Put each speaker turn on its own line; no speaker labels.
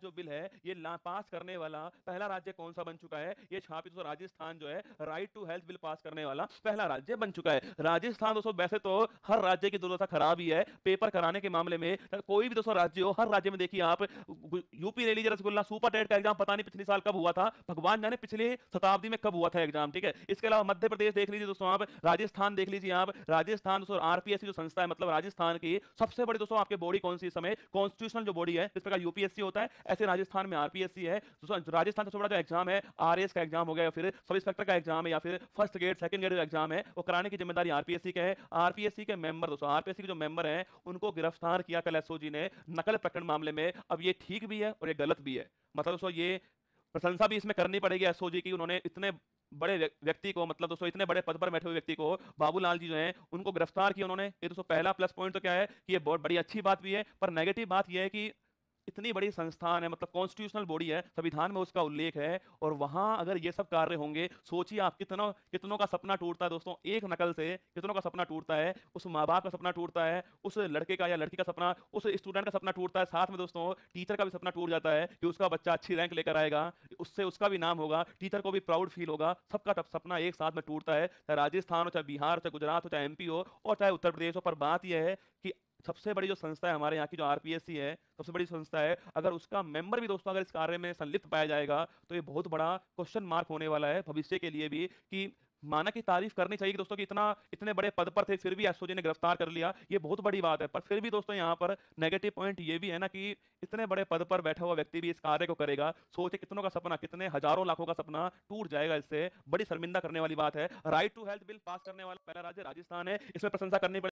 जो बिल है ये पास करने वाला पहला राज्य कौन सा बन चुका है ये छापी दोस्तों राजस्थान जो है right to health bill pass करने वाला पहला राज्य बन चुका है राजस्थान दोस्तों वैसे तो हर राज्य की दुर्दशा खराब ही है पेपर कराने के मामले में कोई भी दोस्तों राज्य हो हर राज्य में देखिए आप यूपी ले लीजिए रसगुल्ला सुपर टेट का एग्जाम पता नहीं पिछले साल कब हुआ था भगवान जाने पिछले शताब्दी में कब हुआ था एग्जाम ठीक है इसके अलावा मध्य प्रदेश देख लीजिए दोस्तों आप राजस्थान देख लीजिए आप राजस्थान दोस्तों आरपीएससी जो संस्था है मतलब राजस्थान की सबसे बड़ी दोस्तों आपकी बॉडी कौन सी समय कॉन्स्टिट्यूशनल जो बॉडी है जिस प्रकार यूपीएससी होता है ऐसे राजस्थान में आरपीएससी है राजस्थान सबसे बड़ा जो एग्जाम है आर का एग्जाम हो गया या फिर सब इंस्पेक्टर का एग्जाम है या फिर first grade second grade exam है वो कराने की जिम्मेदारी आरपीएससी के है आरपीएससी के मेंबर दोस्तों आरपीएससी के जो मेंबर हैं उनको गिरफ्तार किया कल एसओ ने नकल प्रकरण मामले में अब ये ठीक भी है और ये गलत भी है मतलब दोस्तों ये प्रशंसा भी इसमें करनी पड़ेगी एसओजी की उन्होंने इतने बड़े व्यक्ति को मतलब दोस्तों इतने बड़े पद पर बैठे हुए व्यक्ति को बाबूलाल जी जो हैं उनको गिरफ्तार किया उन्होंने ये दोस्तों पहला प्लस पॉइंट तो क्या है कि ये बहुत बड़ी अच्छी बात भी है पर नेगेटिव बात यह है कि इतनी बड़ी संस्थान है मतलब कॉन्स्टिट्यूशनल बॉडी है संविधान में उसका उल्लेख है और वहां अगर ये सब कार्य होंगे सोचिए आप कितनों कितनों का सपना टूटता है दोस्तों एक नकल से कितनों का सपना टूटता है उस माँ बाप का सपना टूटता है उस लड़के का या लड़की का सपना उस स्टूडेंट का सपना टूटता है साथ में दोस्तों टीचर का भी सपना टूट जाता है कि उसका बच्चा अच्छी रैंक लेकर आएगा उससे उसका भी नाम होगा टीचर को भी प्राउड फील होगा सबका सपना एक साथ में टूटता है चाहे राजस्थान हो चाहे बिहार हो चाहे गुजरात हो चाहे एम हो और चाहे उत्तर प्रदेश हो पर बात यह है कि सबसे बड़ी जो संस्था है हमारे यहाँ की जो आरपीएससी है सबसे बड़ी संस्था है अगर उसका मेंबर भी दोस्तों अगर इस कार्य में संलिप्त पाया जाएगा तो ये बहुत बड़ा क्वेश्चन मार्क होने वाला है भविष्य के लिए भी कि माना की तारीफ करनी चाहिए कि दोस्तों कि इतना इतने बड़े पद पर थे फिर भी एसओजी ने गिरफ्तार कर लिया ये बहुत बड़ी बात है पर फिर भी दोस्तों यहाँ पर नेगेटिव पॉइंट ये भी है ना कि इतने बड़े पद पर बैठा हुआ व्यक्ति भी इस कार्य को करेगा सोचे कितनों का सपना कितने हजारों लाखों का सपना टूट जाएगा इससे बड़ी शर्मिंदा करने वाली बात है right to health bill pass करने वाला पहला राज्य राजस्थान है इसमें प्रशंसा करनी